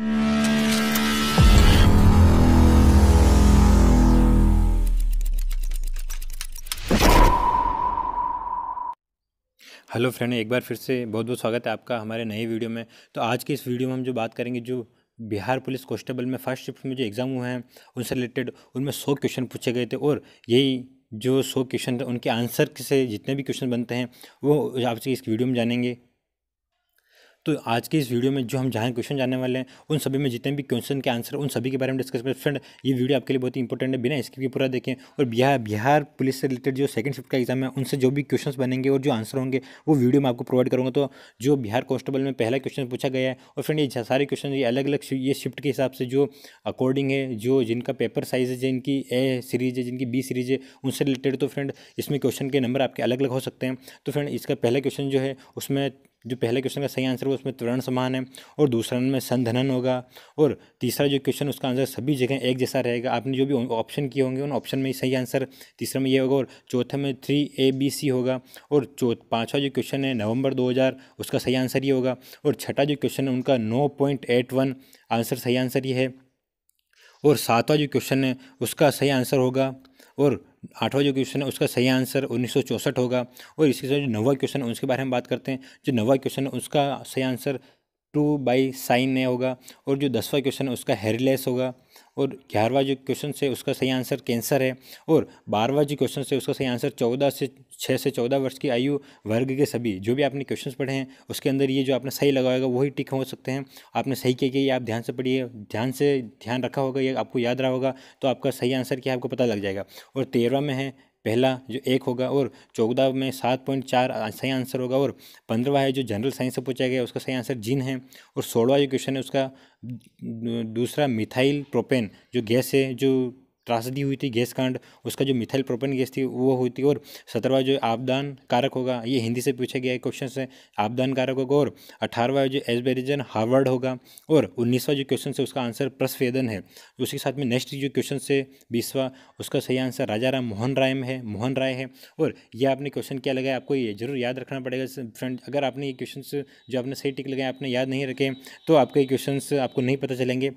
hello friend एक बार फिर से बहुत बहुत स्वागत है आपका हमारे नए वीडियो में तो आज की इस वीडियो में हम जो बात करेंगे जो बिहार पुलिस कांस्टेबल में फर्स्ट शिफ्ट में जो एग्ज़ाम हुए हैं उनसे रिलेटेड उनमें सौ क्वेश्चन पूछे गए थे और यही जो सौ क्वेश्चन थे उनके आंसर से जितने भी क्वेश्चन बनते हैं वो आपसे इस वीडियो में जानेंगे तो आज के इस वीडियो में जो हम जहाँ क्वेश्चन जानने वाले हैं उन सभी में जितने भी क्वेश्चन के आंसर उन सभी के बारे में डिस्कस करें फ्रेंड ये वीडियो आपके लिए बहुत ही इंपॉर्टेंट है बिना इसके भी पूरा देखें और बिहार बिहार पुलिस से रिलेटेड जो सेकंड शिफ्ट का एग्जाम है उनसे जो भी क्वेश्चन बनेंगे और जो आंसर होंगे वो वीडियो में आपको प्रोवाइड करूँगा तो जो बिहार कांस्टेबल में पहला क्वेश्चन पूछा गया है और फ्रेंड ये सारे क्वेश्चन ये अलग अलग ये शिफ्ट के हिसाब से जो अकॉर्डिंग है जो जिनका पेपर साइज है जिनकी ए सीरीज है जिनकी बी सीरीज है उनसे रिलेटेड तो फ्रेंड इसमें क्वेश्चन के नंबर आपके अलग अलग हो सकते हैं तो फ्रेंड इसका पहला क्वेश्चन जो है उसमें जो पहले क्वेश्चन का सही आंसर होगा उसमें त्वरण समान है और दूसरा में संधनन होगा और तीसरा जो क्वेश्चन उसका आंसर सभी जगह एक जैसा रहेगा आपने जो भी ऑप्शन किए होंगे उन ऑप्शन में सही आंसर तीसरे में ये होगा और चौथे में थ्री ए बी सी होगा और चौ पाँचवा जो क्वेश्चन है नवंबर हज़ार उसका सही आंसर ये होगा और छठा जो क्वेश्चन है उनका नौ पॉइंट एट वन आंसर सही आंसर ये है और सातवा जो क्वेश्चन है उसका सही आंसर होगा और आठवां जो क्वेश्चन है उसका सही आंसर उन्नीस होगा और इसके साथ जो नवा क्वेश्चन है उसके बारे में बात करते हैं जो नवा क्वेश्चन है उसका सही answer two by sine A होगा और जो दसवा क्वेश्चन है उसका हेरलेस होगा और ग्यारहवा जो क्वेश्चन है उसका सही आंसर कैंसर है और बारहवा जो क्वेश्चन है उसका सही आंसर चौदह से छः से चौदह वर्ष की आयु वर्ग के सभी जो भी आपने क्वेश्चन पढ़े हैं उसके अंदर ये जो आपने सही लगाएगा वही टिक हो सकते हैं आपने सही किया कि ये आप ध्यान से पढ़िए ध्यान से ध्यान रखा होगा या आपको याद रहा होगा तो आपका सही आंसर क्या है आपको पता लग जाएगा और तेरहवा में है पहला जो एक होगा और चौदह में सात पॉइंट चार सही आंसर होगा और पंद्रवा है जो जनरल साइंस से पूछा गया उसका सही आंसर जिन है और सोलवा जो क्वेश्चन है उसका दूसरा मिथाइल प्रोपेन जो गैस है जो त्रासदी हुई थी गैस कांड उसका जो मिथाइल प्रोपेन गैस थी वो हुई थी और सत्रहवा जो आपदान कारक होगा ये हिंदी से पूछा गया क्वेश्चन से आपदान कारक होगा और अठारहवा जो एसबेरिजन हार्वर्ड होगा और उन्नीसवा जो क्वेश्चन से उसका आंसर प्रसवेदन है उसके साथ में नेक्स्ट जो क्वेश्चन से बीसवा उसका सही आंसर राजा राम मोहन राय है मोहन राय है और यह आपने क्वेश्चन क्या लगाया आपको ये जरूर याद रखना पड़ेगा फ्रेंड अगर आपने ये क्वेश्चन जो आपने सही टिक लगाए आपने याद नहीं रखे तो आपके क्वेश्चन आपको नहीं पता चलेंगे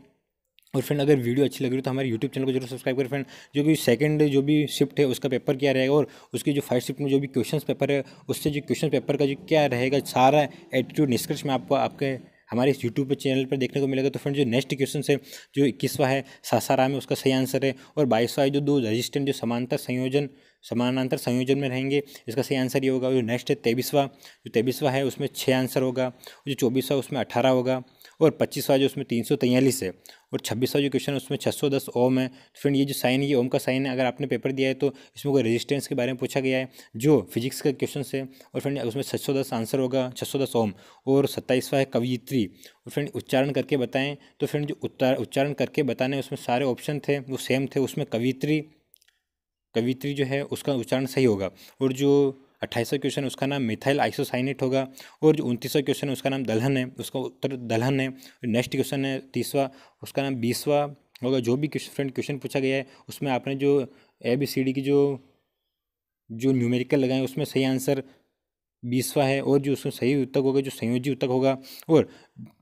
और फ्रेंड अगर वीडियो अच्छी लग रही हो तो हमारे यूट्यूब चैनल को जरूर सब्सक्राइब करें फ्रेंड जो कि सेकंड जो भी शिफ्ट है उसका पेपर क्या रहेगा और उसकी जो फर्स्ट शिफ्ट में जो भी क्वेश्चन पेपर है उससे जो क्वेश्चन पेपर का जो क्या रहेगा सारा एटीट्यूड निष्कर्ष में आपको आपके हमारे इस यूट्यूब पर चैनल पर देखने को मिलेगा तो फ्रेंड जो नेक्स्ट क्वेश्चन है जो इक्कीसवा है सासाराम है उसका सही आंसर है और बाईसवा है जो दो रजिस्टेंट जो समानता संयोजन समानांतर संयोजन में रहेंगे इसका सही आंसर ये होगा जो नेक्स्ट है तेईसवा जो तेईसवा है उसमें छः आंसर होगा जो चौबीसवा उसमें अठारह होगा और पच्चीसवा जो उसमें तीन सौ तैंतालीस है और छब्बीसवा जो क्वेश्चन है उसमें छः सौ दस ओम है तो फ्रेंड ये जो साइन है ये ओम का साइन है अगर आपने पेपर दिया है तो इसमें कोई रेजिस्टेंस के बारे में पूछा गया है जो फिजिक्स का क्वेश्चन है और फ्रेंड उसमें छः सौ दस आंसर होगा छः सौ दस ओम और सत्ताईसवा है कवियत्री और फ्रेंड उच्चारण करके बताएं तो फ्रेंड जो उत्तर उच्चारण करके बताने उसमें सारे ऑप्शन थे वो सेम थे उसमें कवित्री कवित्री जो है उसका उच्चारण सही होगा और जो अट्ठाईसवा क्वेश्चन उसका नाम मिथाइल आइसोसाइनेट होगा और जो उनतीसवा क्वेश्चन उसका नाम दलहन है उसका उत्तर दलहन है नेक्स्ट क्वेश्चन है तीसवा उसका नाम बीसवा होगा जो भी क्वेश्चन फ्रेंड क्वेश्चन पूछा गया है उसमें आपने जो ए बी सी डी की जो जो न्यूमेरिकल लगाए उसमें सही आंसर बीसवा है और जो उसमें सही उत्तक होगा जो संयोजी उत्तक होगा और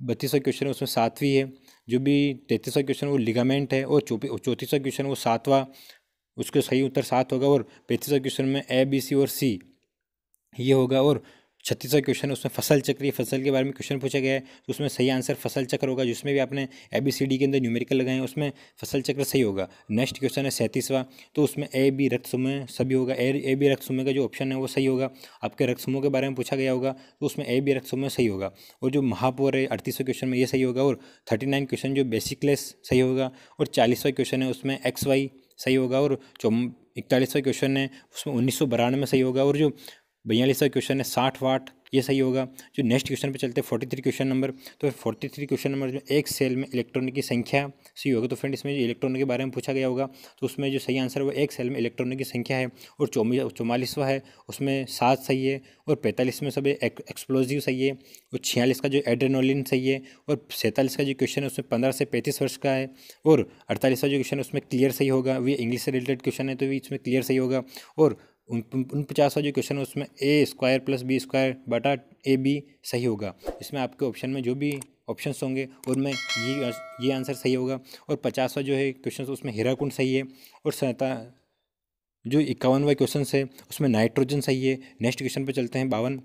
बत्तीसवा क्वेश्चन है उसमें सातवीं है जो भी तैंतीसवा क्वेश्चन वो लिगामेंट है और चौंतीसवा क्वेश्चन वो सातवां उसका सही उत्तर सात होगा और पैंतीसवा क्वेश्चन में ए बी सी और सी ये होगा और छत्तीसवा क्वेश्चन है उसमें फसल चक्र ये फसल के बारे में क्वेश्चन पूछा गया है तो उसमें सही आंसर फसल चक्र होगा जिसमें भी आपने ए बी सी डी के अंदर न्यूमेरिकल लगाए हैं उसमें फसल चक्र सही होगा नेक्स्ट क्वेश्चन है सैंतीसवा तो उसमें ए बी रक्त समूह सभी होगा ए ए बी रक्त समूह का जो ऑप्शन है वो सही होगा आपके रक्त समूह के बारे में पूछा गया होगा तो उसमें ए बी रक्त समूह सही होगा और जो महापौर है अड़तीसवें क्वेश्चन में ये सही होगा और थर्टी नाइन क्वेश्चन जो बेसिकलेस सही होगा और चालीसवा क्वेश्चन है उसमें एक्स वाई सही होगा और चौ इकतालीसवा क्वेश्चन है उसमें उन्नीस सौ में सही होगा और जो बयालीसवा क्वेश्चन है साठ वाट ये सही होगा जो नेक्स्ट क्वेश्चन पे चलते हैं फोर्टी थ्री क्वेश्चन नंबर तो फोर्टी थ्री क्वेश्चन नंबर जो एक सेल में इलेक्ट्रॉन की संख्या सही होगा तो फ्रेंड इसमें जो इलेक्ट्रॉन के बारे में पूछा गया होगा तो उसमें जो सही आंसर है वो एक सेल में इलेक्ट्रॉन की संख्या है और चौवालीसवा है उसमें सात सही है और पैंतालीस में सब एक, एक्सप्लोजिव सही है और छियालीस का जो एड्रेनोलिन सही है और सैंतालीस का जो क्वेश्चन है उसमें पंद्रह से पैंतीस वर्ष का है और अड़तालीसवा जो क्वेश्चन है उसमें क्लियर सही होगा वे इंग्लिश से रिलेटेड क्वेश्चन है तो भी इसमें क्लियर सही होगा और उन पचासवा जो क्वेश्चन है उसमें A square plus B square बटा ए बी सही होगा इसमें आपके ऑप्शन में जो भी ऑप्शंस होंगे उनमें ये ये आंसर सही होगा और पचासवा जो है क्वेश्चन उसमें हीराकुंड सही है और सैता जो इक्यावनवा क्वेश्चन है उसमें नाइट्रोजन सही है नेक्स्ट क्वेश्चन पर चलते हैं बावन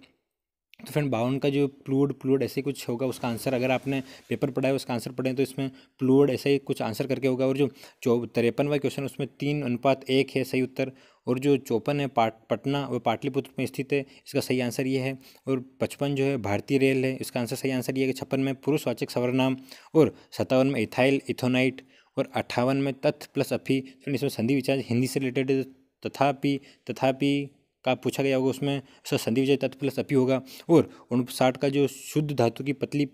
तो फ्रेंड बावन का जो प्लूड प्लूड ऐसे कुछ होगा उसका आंसर अगर आपने पेपर पढ़ा है उसका आंसर पढ़े तो इसमें प्लूड ऐसे ही कुछ आंसर करके होगा और जो चौ तिरपनवा क्वेश्चन उसमें तीन अनुपात एक है सही उत्तर और जो चौपन है पाट पटना व पाटलिपुत्र में स्थित है इसका सही आंसर ये है और पचपन जो है भारतीय रेल है इसका आंसर सही आंसर ये है कि छप्पन में पुरुषवाचक सवर्णाम और सत्तावन में इथाइल इथोनाइट और अट्ठावन में तथ प्लस अफी फिर तो इसमें संधि विचार हिंदी से रिलेटेड तथापि तथापि का पूछा गया होगा उसमें उसका संधि विचार तथ प्लस अपी होगा और उनसाठ का जो शुद्ध धातु की पतली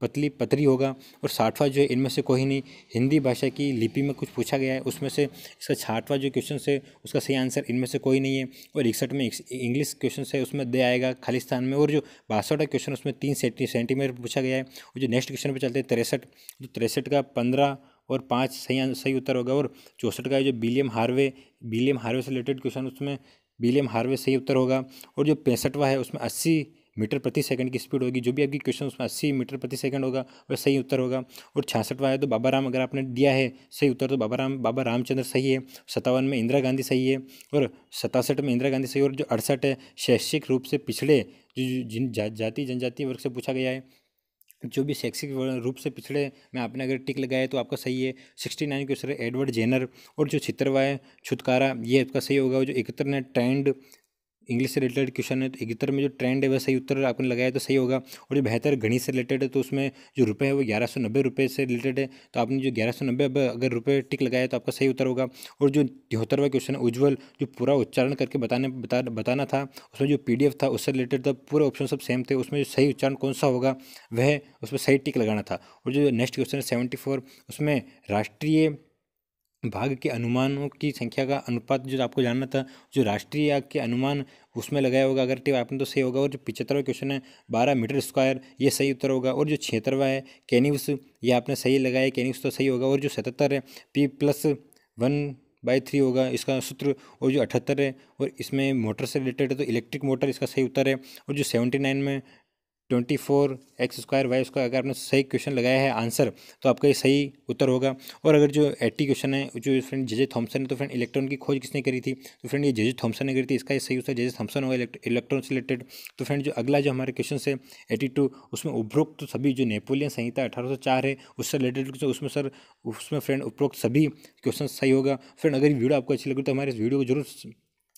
पतली पतरी होगा और साठवा जो है इनमें से कोई नहीं हिंदी भाषा की लिपि में कुछ पूछा गया है उसमें से इसका छाठवा जो क्वेश्चन है उसका सही आंसर इनमें से कोई नहीं है और इकसठ में इंग्लिश क्वेश्चन है उसमें दे आएगा खालिस्तान में और जो बासठ क्वेश्चन उसमें तीन सेंटीमीटर पूछा गया है और जो नेक्स्ट क्वेश्चन पर चलते हैं तिरसठ जो तिरसठ का पंद्रह और पाँच सही सही उत्तर होगा और चौसठ का जो बिलियम हार्वे बिलियम हार्वे से रिलेटेड क्वेश्चन उसमें बिलियम हार्वे सही उत्तर होगा और जो पैंसठवा है उसमें अस्सी मीटर प्रति सेकंड की स्पीड होगी जो भी आपकी क्वेश्चन उसमें अस्सी मीटर प्रति सेकंड होगा वह सही उत्तर होगा और छियासठवा है तो बाबा राम अगर आपने दिया है सही उत्तर तो बाबा राम बाबा रामचंद्र सही है सत्तावन में इंदिरा गांधी सही है और सतासठ में इंदिरा गांधी सही है और जो अड़सठ है शैक्षिक रूप से पिछड़े जो जिन जाति जनजाति वर्ग से पूछा गया है जो भी शैक्षिक रूप से पिछड़े में आपने अगर टिक लगाया तो आपका सही है सिक्सटी नाइन क्वेश्चन है एडवर्ड जेनर और जो छित्रवा है छुटकारा ये आपका सही होगा जो इकहत्तर ने ट्रेंड इंग्लिश से रिलेटेड क्वेश्चन है तो इकहत्तर में जो ट्रेंड है वह सही उत्तर आपने लगाया तो सही होगा और जो बेहतर गणित से रिलेटेड है तो उसमें जो रुपये है वो ग्यारह सौ नब्बे रुपये से रिलेटेड है तो आपने जो ग्यारह सौ नब्बे अगर रुपये टिक लगाया तो आपका सही उत्तर होगा और जो तिहत्तरवा क्वेश्चन है उज्ज्वल जो पूरा उच्चारण करके बताने बता बताना था उसमें जो पी था उससे रिलेटेड था पूरे ऑप्शन सब सेम थे उसमें जो सही उच्चारण कौन सा होगा वह उसमें सही टिक लगाना था और जो नेक्स्ट क्वेश्चन है सेवेंटी उसमें राष्ट्रीय भाग के अनुमानों की संख्या का अनुपात जो आपको जानना था जो राष्ट्रीय आग के अनुमान उसमें लगाया होगा अगर टिप आपने तो सही होगा और जो पिछहत्तरवा क्वेश्चन है बारह मीटर स्क्वायर ये सही उत्तर होगा और जो छिहत्तरवा है कैनिवस ये आपने सही लगाया कैनिवस तो सही होगा और जो सतहत्तर है P plus one by three होगा इसका सूत्र और जो अठहत्तर है और इसमें मोटर से रिलेटेड है तो इलेक्ट्रिक मोटर इसका सही उत्तर है और जो सेवेंटी नाइन में twenty four X square Y square अगर आपने सही क्वेश्चन लगाया है आंसर तो आपका ये सही उत्तर होगा और अगर जो एट्टी क्वेश्चन है जो फ्रेंड जेजे थॉम्सन है तो फ्रेंड इलेक्ट्रॉन की खोज किसने करी थी तो फ्रेंड ये जेजे थॉम्सन ने करी थी इसका ये सही उत्तर जेजे थॉम्सन होगा इलेक्ट्रॉन से रिलेटेड तो फ्रेंड जो अगला जो हमारे क्वेश्चन है एटी टू उसमें उपरोक्त तो सभी जो नेपोलियन संहिता अठारह है उससे रिलेटेड उसमें सर उसमें फ्रेंड उपरोक्त सभी क्वेश्चन सही होगा फ्रेंड अगर वीडियो आपको अच्छी लगी तो हमारे इस वीडियो को जरूर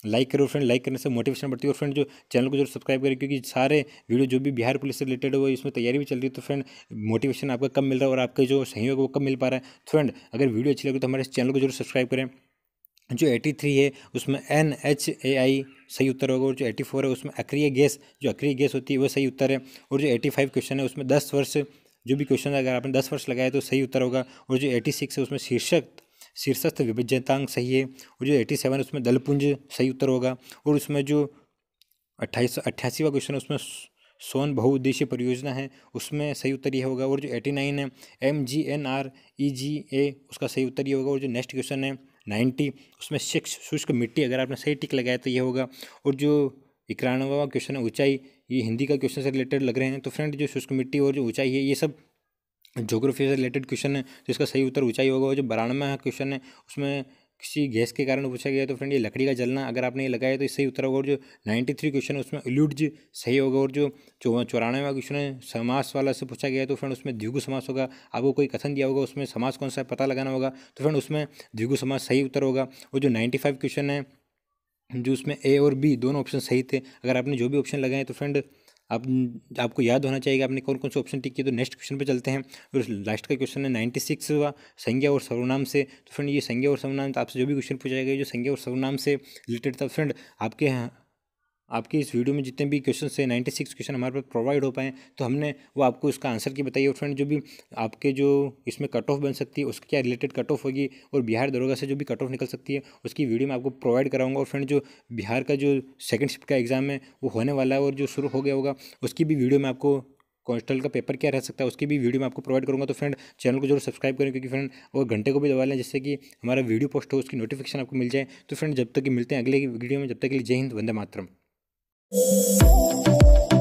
लाइक करो फ्रेंड लाइक करने से मोटिवेशन बढ़ती है और फ्रेंड जो चैनल को जरूर सब्सक्राइब करें क्योंकि सारे वीडियो जो भी बिहार पुलिस से रिलेटेड हो इसमें तैयारी भी चल रही है तो फ्रेंड मोटिवेशन आपका कम मिल रहा है और आपके जो सहयोग वो कम मिल पा रहा है फ्रेंड तो अगर वीडियो अच्छी लगे तो हमारे चैनल को जरूर सब्सक्राइब करें जो एटी थ्री है उसमें एन एच ए आई सही उत्तर होगा और जो एटी फोर है उसमें अक्रिय गैस जो अक्रिय गैस होती है वो सही उत्तर है और जो एटी फाइव क्वेश्चन है उसमें दस वर्ष जो भी क्वेश्चन है अगर आपने दस वर्ष लगाया तो सही उत्तर होगा और जो एटी सिक्स है उसमें शीर्षक शीर्षस्थ विभज्यतांक सही है और जो एटी सेवन उसमें दलपुंज सही उत्तर होगा और उसमें जो अट्ठाईस सौ अट्ठासीवा क्वेश्चन है उसमें सोन बहुउद्देशीय परियोजना है उसमें सही उत्तर ये होगा और जो एटी नाइन है M G N R E G A उसका सही उत्तर ये होगा और जो नेक्स्ट क्वेश्चन है नाइन्टी उसमें शिक्ष शुष्क मिट्टी अगर आपने सही टिक लगाया तो ये होगा और जो इक्यानवा क्वेश्चन है ऊंचाई ये हिंदी का क्वेश्चन से रिलेटेड लग रहे हैं तो फ्रेंड जो शुष्क मिट्टी और जो ऊंचाई है ये सब जोग्राफी से रिलेटेड क्वेश्चन है तो इसका सही उत्तर ऊंचाई होगा जो बारानवे क्वेश्चन है उसमें किसी गैस के कारण पूछा गया तो फ्रेंड ये लकड़ी का जलना अगर आपने ये लगाया तो ये सही उत्तर होगा और जो नाइन्टी थ्री क्वेश्चन है उसमें इल्यूड्ज सही होगा और जो चौ चौरानवे क्वेश्चन है समास वाला से पूछा गया तो फ्रेंड उसमें द्विगु समास होगा आपको कोई कथन दिया होगा उसमें समास कौन सा है पता लगाना होगा तो फ्रेंड उसमें द्विगु समास सही उत्तर होगा और जो नाइन्टी फाइव क्वेश्चन है जो उसमें ए और बी दोनों ऑप्शन सही थे अगर आपने जो भी ऑप्शन लगाए तो फ्रेंड आप आपको याद होना चाहिए आपने कौन कौन से ऑप्शन टिक किए तो नेक्स्ट क्वेश्चन पे चलते हैं और लास्ट का क्वेश्चन है नाइन्टी सिक्स हुआ संज्ञा और सर्वनाम से तो फ्रेंड ये संज्ञा और सर्वनाम तो आपसे जो भी क्वेश्चन पूछा जाएगा जो संज्ञा और सर्वनाम से रिलेटेड था फ्रेंड आपके आपकी इस वीडियो में जितने भी क्वेश्चन से 96 क्वेश्चन हमारे पास प्रोवाइड हो पाए तो हमने वो आपको इसका आंसर की बताइए और फ्रेंड जो भी आपके जो इसमें कट ऑफ बन सकती है उसके क्या रिलेटेड कट ऑफ होगी और बिहार दरोगा से जो भी कट ऑफ निकल सकती है उसकी वीडियो में आपको प्रोवाइड कराऊंगा और फ्रेंड जो बिहार का जो सेकेंड शिफ्ट का एग्ज़ाम है वो होने वाला है और जो शुरू हो गया होगा उसकी भी वीडियो में आपको कॉन्स्टल का पेपर क्या रह सकता है उसकी भी वीडियो में आपको प्रोवाइड करूँगा तो फ्रेंड चैनल को जरूर सब्सक्राइब करें क्योंकि फ्रेंड वो घंटे को भी दबा लें जिससे कि हमारा वीडियो पोस्ट हो उसकी नोटिफिकेशन आपको मिल जाए तो फ्रेंड जब तक कि मिलते हैं अगले वीडियो में जब तक के लिए जय हिंद वंदे मातरम Música